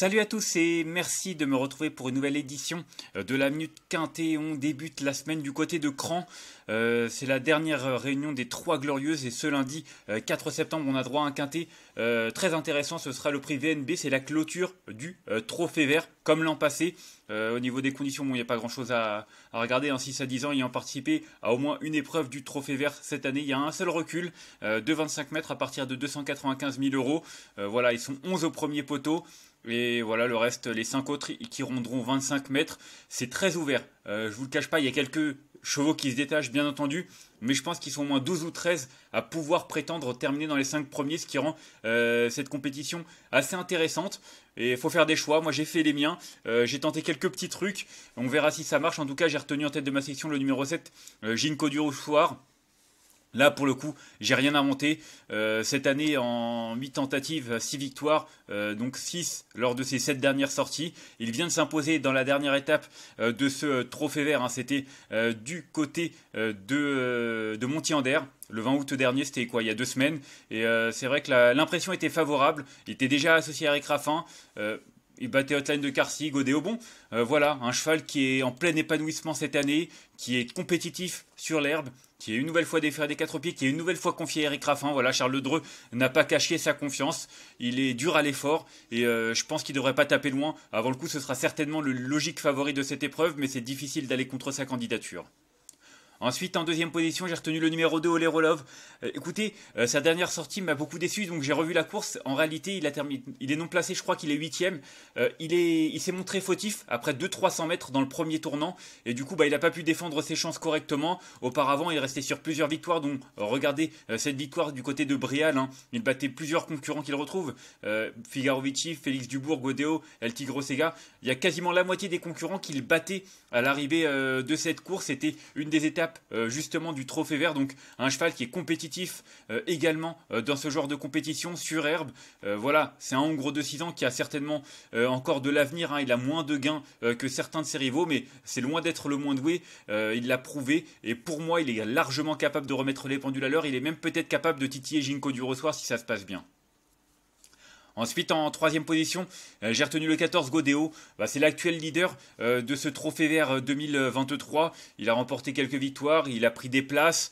Salut à tous et merci de me retrouver pour une nouvelle édition euh, de la Minute Quintée. On débute la semaine du côté de Cran. Euh, c'est la dernière euh, réunion des Trois Glorieuses et ce lundi 4 septembre, on a droit à un quintée très intéressant. Ce sera le prix VNB, c'est la clôture du Trophée Vert, comme l'an passé. au niveau des conditions, bon, il n'y a pas grand-chose à, regarder. Hein, 6 à 10 ans, ayant participé à au moins une épreuve du Trophée Vert cette année, il y a un seul recul de 25 mètres à partir de 295 000 euros. voilà, ils sont 11 au premier poteau. Et voilà, le reste, les 5 autres qui rondront 25 mètres, c'est très ouvert. Euh, je vous le cache pas, il y a quelques chevaux qui se détachent, bien entendu, mais je pense qu'ils sont au moins 12 ou 13 à pouvoir prétendre terminer dans les 5 premiers, ce qui rend euh, cette compétition assez intéressante. Et il faut faire des choix. Moi, j'ai fait les miens. Euh, j'ai tenté quelques petits trucs. On verra si ça marche. En tout cas, j'ai retenu en tête de ma section le numéro 7, Ginko du Soir Là, pour le coup, j'ai rien à monter euh, cette année, en 8 tentatives, 6 victoires, euh, donc 6 lors de ces 7 dernières sorties. Il vient de s'imposer dans la dernière étape euh, de ce trophée vert. Hein. C'était du côté de, de Montiander. Le 20 août dernier, c'était quoi Il y a deux semaines. Et c'est vrai que l'impression était favorable. Il était déjà associé à Eric Raffin il battait Hotline de Carcy, Godet au bon. Euh, voilà, un cheval qui est en plein épanouissement cette année, qui est compétitif sur l'herbe, qui est une nouvelle fois déféré des quatre pieds, qui est une nouvelle fois confié à Eric Raffin. Voilà, Charles Dreux n'a pas caché sa confiance. Il est dur à l'effort et euh, je pense qu'il ne devrait pas taper loin. Avant le coup, ce sera certainement le logique favori de cette épreuve, mais c'est difficile d'aller contre sa candidature. Ensuite, en deuxième position, j'ai retenu le numéro 2, Ole Rolov. Euh, écoutez, euh, sa dernière sortie m'a beaucoup déçu, donc j'ai revu la course. En réalité, il, a terminé, il est non placé, je crois qu'il est huitième. Euh, il s'est il montré fautif après 2 300 mètres dans le premier tournant, et du coup, bah, il n'a pas pu défendre ses chances correctement. Auparavant, il restait sur plusieurs victoires, dont regardez cette victoire du côté de Brial. Hein. Il battait plusieurs concurrents qu'il retrouve Figarovici, Félix Dubourg, Godeo, El Tigro Il y a quasiment la moitié des concurrents qu'il battait à l'arrivée de cette course. C'était une des étapes euh, justement du trophée vert, donc un cheval qui est compétitif euh, également euh, dans ce genre de compétition sur herbe. voilà, c'est un hongro de 6 ans qui a certainement encore de l'avenir, hein. il a moins de gains que certains de ses rivaux, mais c'est loin d'être le moins doué, il l'a prouvé, et pour moi il est largement capable de remettre les pendules à l'heure, il est même peut-être capable de titiller Ginko du Rossoir si ça se passe bien. Ensuite, en troisième position, euh, j'ai retenu le 14 Godéo. Bah, c'est l'actuel leader euh, de ce trophée vert 2023. Euh, il a remporté quelques victoires, il a pris des places.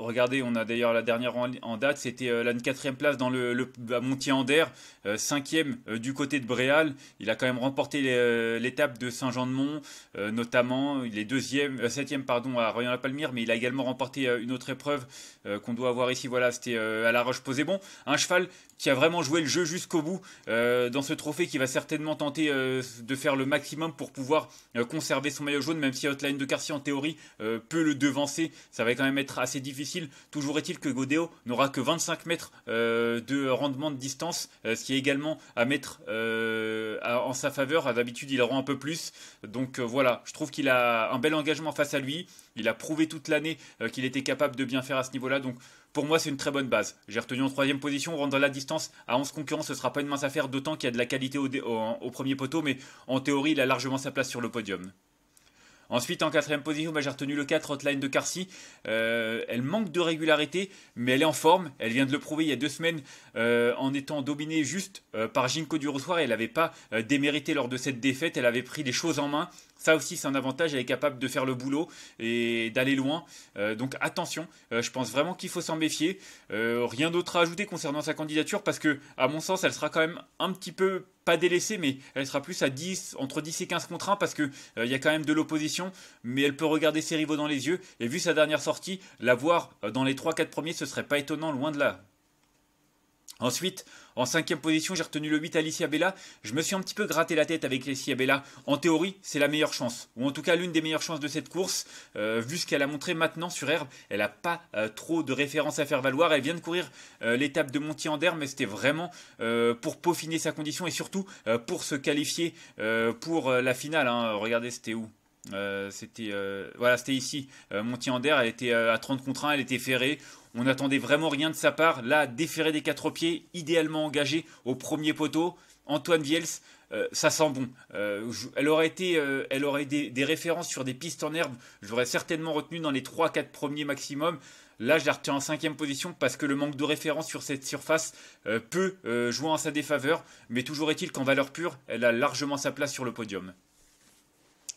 regardez, on a d'ailleurs la dernière en, date, c'était la quatrième place dans le, à bah, Montier-Ander, cinquième du côté de Bréal. Il a quand même remporté l'étape de Saint-Jean-de-Mont, notamment. Il est deuxième, septième pardon, à Royan-la-Palmire, mais il a également remporté une autre épreuve qu'on doit avoir ici. Voilà, c'était à La roche bon Un cheval qui a vraiment joué le jeu juste jusqu'au bout euh, dans ce trophée qui va certainement tenter euh, de faire le maximum pour pouvoir euh, conserver son maillot jaune, même si Outline de Cartier en théorie peut le devancer. Ça va quand même être assez difficile. Toujours est-il que Godéo n'aura que 25 mètres de rendement de distance, ce qui est également à mettre en sa faveur. D'habitude, il en rend un peu plus. Donc voilà, je trouve qu'il a un bel engagement face à lui. Il a prouvé toute l'année qu'il était capable de bien faire à ce niveau-là. Donc pour moi, c'est une très bonne base. J'ai retenu en troisième position, rendre la distance à onze concurrents, ce ne sera pas une mince affaire, d'autant qu'il y a de la qualité au, au, premier poteau, mais en théorie, il a largement sa place sur le podium. Ensuite, en quatrième position, bah, j'ai retenu le 4, Hotline de Carcy. Euh, elle manque de régularité, mais elle est en forme. Elle vient de le prouver il y a deux semaines euh, en étant dominée juste euh, par Ginko du Rossoir. Elle n'avait pas démérité lors de cette défaite. Elle avait pris des choses en main. Ça aussi, c'est un avantage. Elle est capable de faire le boulot et d'aller loin. donc attention, je pense vraiment qu'il faut s'en méfier. rien d'autre à ajouter concernant sa candidature parce que, à mon sens, elle sera quand même un petit peu pas délaissée, mais elle sera plus à 10, entre 10 et 15 contre 1 parce qu'il euh, y a quand même de l'opposition, mais elle peut regarder ses rivaux dans les yeux. Et vu sa dernière sortie, la voir euh, dans les 3-4 premiers, ce serait pas étonnant, loin de là. Ensuite, en cinquième position, j'ai retenu le 8 Alicia Bella. Je me suis un petit peu gratté la tête avec Alicia Bella. En théorie, c'est la meilleure chance, ou en tout cas l'une des meilleures chances de cette course. Euh, vu ce qu'elle a montré maintenant sur herbe, elle n'a pas euh, trop de références à faire valoir. Elle vient de courir euh, l'étape de Monty mais c'était vraiment pour peaufiner sa condition et surtout pour se qualifier pour la finale. Hein. Regardez, c'était où c'était voilà c'était ici montier Ander, elle était à 30 contre 1 elle était ferrée on n'attendait vraiment rien de sa part. Là, déféré des quatre pieds, idéalement engagé au premier poteau. Antoine Viels, euh, ça sent bon. Euh, elle aurait été, euh, elle aurait des, références sur des pistes en herbe. J'aurais certainement retenu dans les 3-4 premiers maximum. Là, je la retiens en cinquième position parce que le manque de références sur cette surface peut jouer en sa défaveur. Mais toujours est-il qu'en valeur pure, elle a largement sa place sur le podium.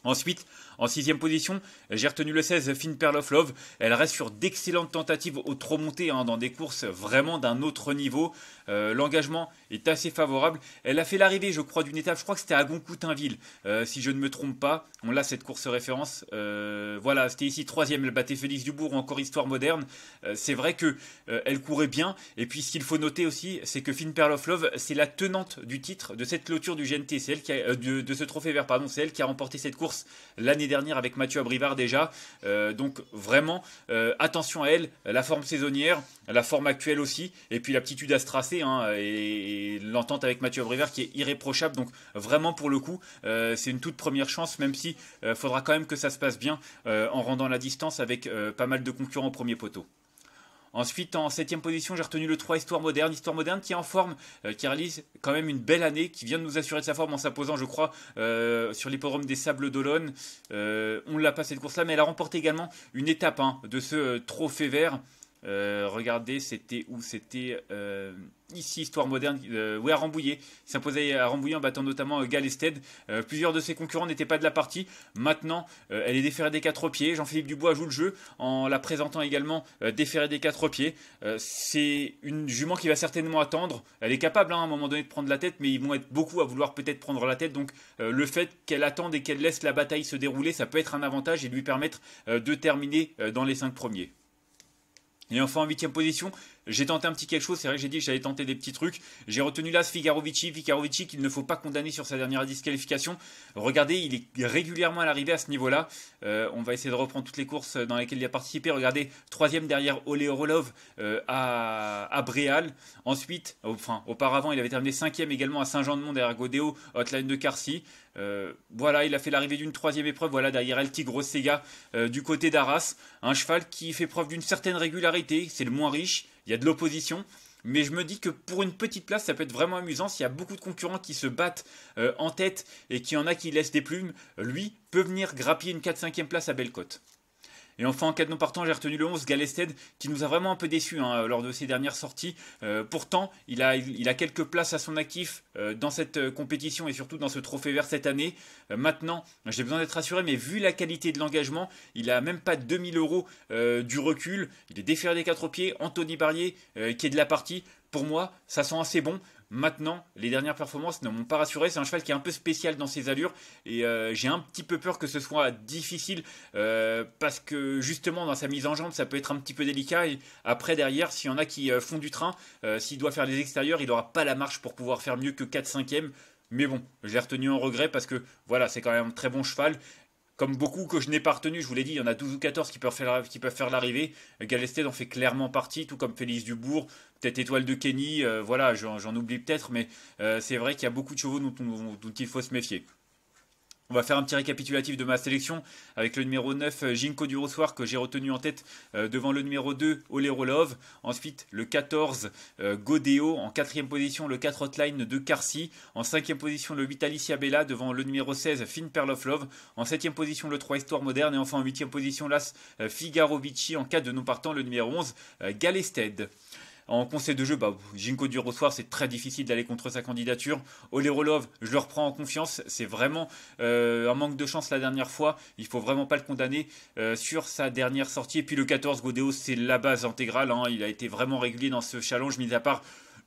Ensuite, en sixième position, j'ai retenu le 16, Finn Love, Elle reste sur d'excellentes tentatives au trop monté hein, dans des courses vraiment d'un autre niveau. Euh, l'engagement est assez favorable. Elle a fait l'arrivée, je crois, d'une étape, je crois que c'était à Goncoutinville euh, si je ne me trompe pas. On l'a cette course référence. Euh, voilà, c'était ici troisième. Elle battait Félix Dubourg, encore histoire moderne. Euh, c'est vrai que euh, elle courait bien. Et puis ce qu'il faut noter aussi, c'est que Finn Perloff-Love, c'est la tenante du titre de cette clôture du GNT. C'est elle qui a, de, de, ce trophée vert, pardon. C'est elle qui a remporté cette course l'année dernière avec Mathieu Abrivard déjà. donc vraiment, attention à elle. La forme saisonnière, la forme actuelle aussi. Et puis l'aptitude à se tracer hein, et, et l'entente avec Mathieu Abrivard qui est irréprochable. Donc vraiment pour le coup, c'est une toute première chance, même si euh, faudra quand même que ça se passe bien euh, en rendant la distance avec euh, pas mal de concurrents au premier poteau. Ensuite, en septième position, j'ai retenu le 3 Histoire moderne. Histoire moderne qui est en forme, qui réalise quand même une belle année, qui vient de nous assurer de sa forme en s'imposant, je crois, sur l'hippodrome des Sables d'Olonne. on l'a passé de course-là, mais elle a remporté également une étape hein, de ce trophée vert. Euh, regardez, c'était où C'était euh, ici, Histoire moderne, euh, oui, à Rambouillet. Il s'imposait à Rambouillet en battant notamment Galested. plusieurs de ses concurrents n'étaient pas de la partie. Maintenant, elle est déférée des quatre pieds. Jean-Philippe Dubois joue le jeu en la présentant également déférée des quatre pieds. c'est une jument qui va certainement attendre. Elle est capable hein, à un moment donné de prendre la tête, mais ils vont être beaucoup à vouloir peut-être prendre la tête. Donc le fait qu'elle attende et qu'elle laisse la bataille se dérouler, ça peut être un avantage et lui permettre de terminer dans les cinq premiers. Il est enfin en 8 position. J'ai tenté un petit quelque chose, c'est vrai que j'ai dit que j'allais tenter des petits trucs. J'ai retenu là Figarovici, Figarovici qu'il ne faut pas condamner sur sa dernière disqualification. Regardez, il est régulièrement à l'arrivée à ce niveau-là. Euh, on va essayer de reprendre toutes les courses dans lesquelles il a participé. Regardez, troisième derrière Ole Orolov euh, à, Bréal. Ensuite, enfin, auparavant, il avait terminé cinquième également à Saint-Jean-de-Mont derrière Godéo, Hotline de Carcy. Euh, voilà, il a fait l'arrivée d'une troisième épreuve, voilà, derrière El Tigre Sega du côté d'Arras. Un cheval qui fait preuve d'une certaine régularité, c'est le moins riche, il y a de l'opposition. Mais je me dis que pour une petite place, ça peut être vraiment amusant s'il y a beaucoup de concurrents qui se battent euh, en tête et qu'il y en a qui laissent des plumes. Lui peut venir grappiller une 4-5e place à Bellecote. Et enfin, en cas de non-partant, j'ai retenu le 11, Galested, qui nous a vraiment un peu déçu hein, lors de ses dernières sorties. Euh, pourtant, il a, quelques places à son actif euh, dans cette euh, compétition et surtout dans ce trophée vert cette année. maintenant, j'ai besoin d'être rassuré, mais vu la qualité de l'engagement, il a même pas 2000 euros du recul. Il est déféré des quatre pieds. Anthony Barrier, qui est de la partie, pour moi, ça sent assez bon. Maintenant, les dernières performances ne m'ont pas rassuré. C'est un cheval qui est un peu spécial dans ses allures et euh, j'ai un petit peu peur que ce soit difficile euh, parce que justement dans sa mise en jambe, ça peut être un petit peu délicat. Et après, derrière, s'il y en a qui euh, font du train, s'il doit faire des extérieurs, il n'aura pas la marche pour pouvoir faire mieux que 4-5e. Mais bon, j'ai retenu en regret parce que voilà, c'est quand même un très bon cheval comme beaucoup que je n'ai pas retenu, je vous l'ai dit, il y en a 12 ou 14 qui peuvent faire, l'arrivée. Galestel en fait clairement partie, tout comme Félix Dubourg, peut-être Étoile de Kenny, euh, voilà, j'en oublie peut-être, mais euh, c'est vrai qu'il y a beaucoup de chevaux dont il faut se méfier. On va faire un petit récapitulatif de ma sélection avec le numéro 9, euh, Jinko Rossoir que j'ai retenu en tête euh, devant le numéro 2, Love. Ensuite, le 14, Godéo euh, Godeo. En quatrième position, le 4 Hotline de Carcy. En cinquième position, le 8, Alicia Bella devant le numéro 16, Finn Love. En septième position, le 3, Histoire Moderne. Et enfin, en huitième position, l'As Figaro En cas de non partant, le numéro 11, Galested. En conseil de jeu, Ginko bah, Jinko c'est très difficile d'aller contre sa candidature. Olerolov, je le reprends en confiance. C'est vraiment euh, un manque de chance la dernière fois. Il faut vraiment pas le condamner euh, sur sa dernière sortie. Et puis le 14, Godéo, c'est la base intégrale. Hein. Il a été vraiment régulier dans ce challenge, mis à part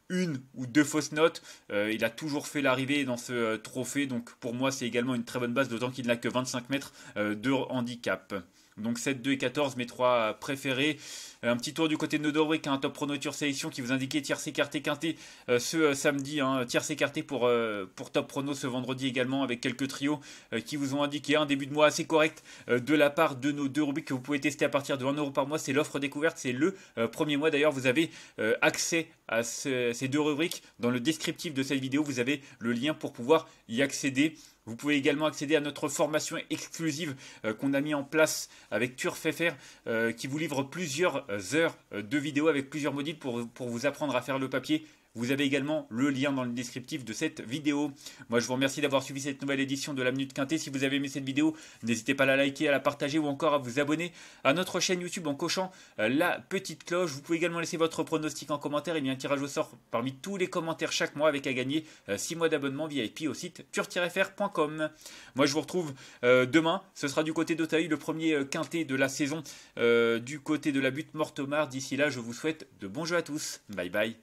une ou deux fausses notes. Euh, il a toujours fait l'arrivée dans ce trophée, donc pour moi c'est également une très bonne base, d'autant qu'il n'a que 25 mètres de handicap. Donc 7, 2 et 14, mes 3 euh, préférés. Euh, un petit tour du côté de nos deux rubriques. un top pronoture sélection qui vous indiquait tiers écarté quinté euh, ce samedi, hein, tiers écarté pour, pour top prono ce vendredi également avec quelques trios qui vous ont indiqué un début de mois assez correct de la part de nos deux rubriques que vous pouvez tester à partir de 1€ euro par mois. C'est l'offre découverte, c'est le premier mois d'ailleurs. Vous avez accès à ces deux rubriques dans le descriptif de cette vidéo. Vous avez le lien pour pouvoir y accéder. Vous pouvez également accéder à notre formation exclusive euh, qu'on a mis en place avec TurfFR euh, qui vous livre plusieurs euh, heures de vidéos avec plusieurs modules pour vous apprendre à faire le papier vous avez également le lien dans le descriptif de cette vidéo. Moi, je vous remercie d'avoir suivi cette nouvelle édition de la Minute Quintée. Si vous avez aimé cette vidéo, n'hésitez pas à la liker, à la partager ou encore à vous abonner à notre chaîne YouTube en cochant euh, la petite cloche. Vous pouvez également laisser votre pronostic en commentaire. Il y a un tirage au sort parmi tous les commentaires chaque mois avec à gagner 6 euh, mois d'abonnement VIP au site tur frcom Moi, je vous retrouve euh, demain. Ce sera du côté d'Otaï, le premier quintet de la saison du côté de la butte Mortemar. D'ici là, je vous souhaite de bons jeux à tous. Bye bye.